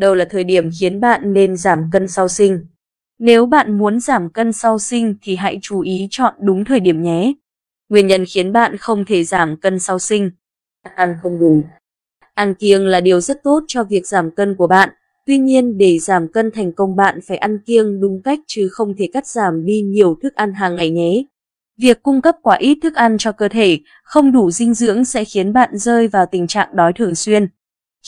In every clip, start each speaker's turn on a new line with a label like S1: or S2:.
S1: Đâu là thời điểm khiến bạn nên giảm cân sau sinh. Nếu bạn muốn giảm cân sau sinh thì hãy chú ý chọn đúng thời điểm nhé. Nguyên nhân khiến bạn không thể giảm cân sau sinh. Ăn không đủ. Ăn kiêng là điều rất tốt cho việc giảm cân của bạn. Tuy nhiên, để giảm cân thành công bạn phải ăn kiêng đúng cách chứ không thể cắt giảm đi nhiều thức ăn hàng ngày nhé. Việc cung cấp quá ít thức ăn cho cơ thể, không đủ dinh dưỡng sẽ khiến bạn rơi vào tình trạng đói thường xuyên.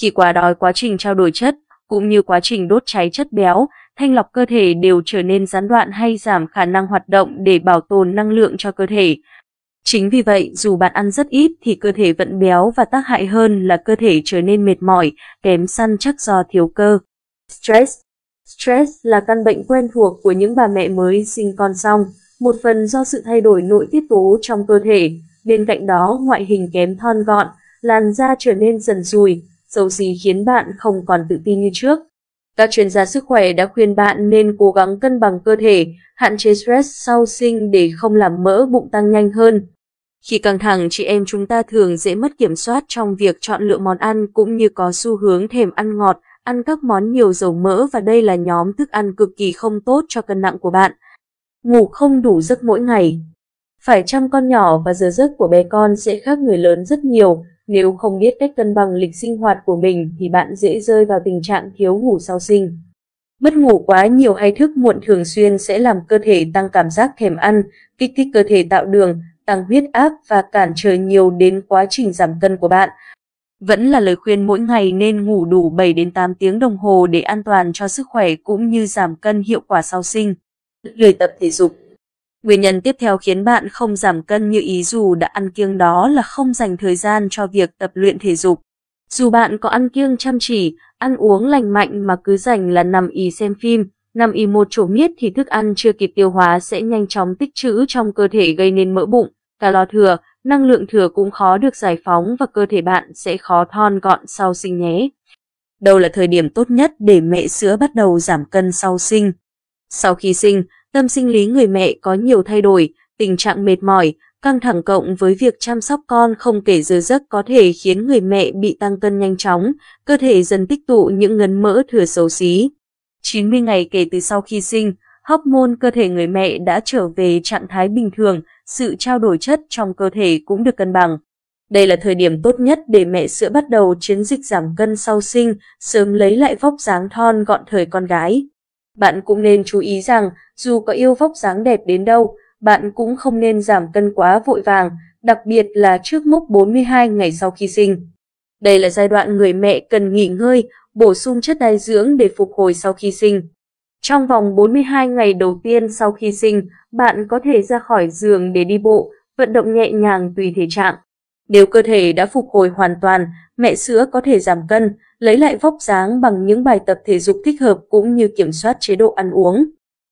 S1: Khi quá đói quá trình trao đổi chất, cũng như quá trình đốt cháy chất béo, thanh lọc cơ thể đều trở nên gián đoạn hay giảm khả năng hoạt động để bảo tồn năng lượng cho cơ thể. Chính vì vậy, dù bạn ăn rất ít thì cơ thể vẫn béo và tác hại hơn là cơ thể trở nên mệt mỏi, kém săn chắc do thiếu cơ. Stress Stress là căn bệnh quen thuộc của những bà mẹ mới sinh con xong, một phần do sự thay đổi nội tiết tố trong cơ thể. Bên cạnh đó, ngoại hình kém thon gọn, làn da trở nên dần rùi xấu gì khiến bạn không còn tự tin như trước. Các chuyên gia sức khỏe đã khuyên bạn nên cố gắng cân bằng cơ thể, hạn chế stress sau sinh để không làm mỡ bụng tăng nhanh hơn. Khi căng thẳng, chị em chúng ta thường dễ mất kiểm soát trong việc chọn lựa món ăn cũng như có xu hướng thèm ăn ngọt, ăn các món nhiều dầu mỡ và đây là nhóm thức ăn cực kỳ không tốt cho cân nặng của bạn. Ngủ không đủ giấc mỗi ngày. Phải chăm con nhỏ và giờ giấc của bé con sẽ khác người lớn rất nhiều, nếu không biết cách cân bằng lịch sinh hoạt của mình thì bạn dễ rơi vào tình trạng thiếu ngủ sau sinh. Mất ngủ quá nhiều hay thức muộn thường xuyên sẽ làm cơ thể tăng cảm giác thèm ăn, kích thích cơ thể tạo đường, tăng huyết áp và cản trở nhiều đến quá trình giảm cân của bạn. Vẫn là lời khuyên mỗi ngày nên ngủ đủ 7 đến 8 tiếng đồng hồ để an toàn cho sức khỏe cũng như giảm cân hiệu quả sau sinh. Lười tập thể dục Nguyên nhân tiếp theo khiến bạn không giảm cân như ý dù đã ăn kiêng đó là không dành thời gian cho việc tập luyện thể dục. Dù bạn có ăn kiêng chăm chỉ, ăn uống lành mạnh mà cứ dành là nằm ì xem phim, nằm ì một chỗ miết thì thức ăn chưa kịp tiêu hóa sẽ nhanh chóng tích trữ trong cơ thể gây nên mỡ bụng, calo thừa, năng lượng thừa cũng khó được giải phóng và cơ thể bạn sẽ khó thon gọn sau sinh nhé. Đâu là thời điểm tốt nhất để mẹ sữa bắt đầu giảm cân sau sinh? Sau khi sinh, Tâm sinh lý người mẹ có nhiều thay đổi, tình trạng mệt mỏi, căng thẳng cộng với việc chăm sóc con không kể giờ giấc có thể khiến người mẹ bị tăng cân nhanh chóng, cơ thể dần tích tụ những ngấn mỡ thừa xấu xí. 90 ngày kể từ sau khi sinh, hormone cơ thể người mẹ đã trở về trạng thái bình thường, sự trao đổi chất trong cơ thể cũng được cân bằng. Đây là thời điểm tốt nhất để mẹ sữa bắt đầu chiến dịch giảm cân sau sinh, sớm lấy lại vóc dáng thon gọn thời con gái. Bạn cũng nên chú ý rằng, dù có yêu vóc dáng đẹp đến đâu, bạn cũng không nên giảm cân quá vội vàng, đặc biệt là trước mốc 42 ngày sau khi sinh. Đây là giai đoạn người mẹ cần nghỉ ngơi, bổ sung chất dinh dưỡng để phục hồi sau khi sinh. Trong vòng 42 ngày đầu tiên sau khi sinh, bạn có thể ra khỏi giường để đi bộ, vận động nhẹ nhàng tùy thể trạng. Nếu cơ thể đã phục hồi hoàn toàn, mẹ sữa có thể giảm cân, lấy lại vóc dáng bằng những bài tập thể dục thích hợp cũng như kiểm soát chế độ ăn uống.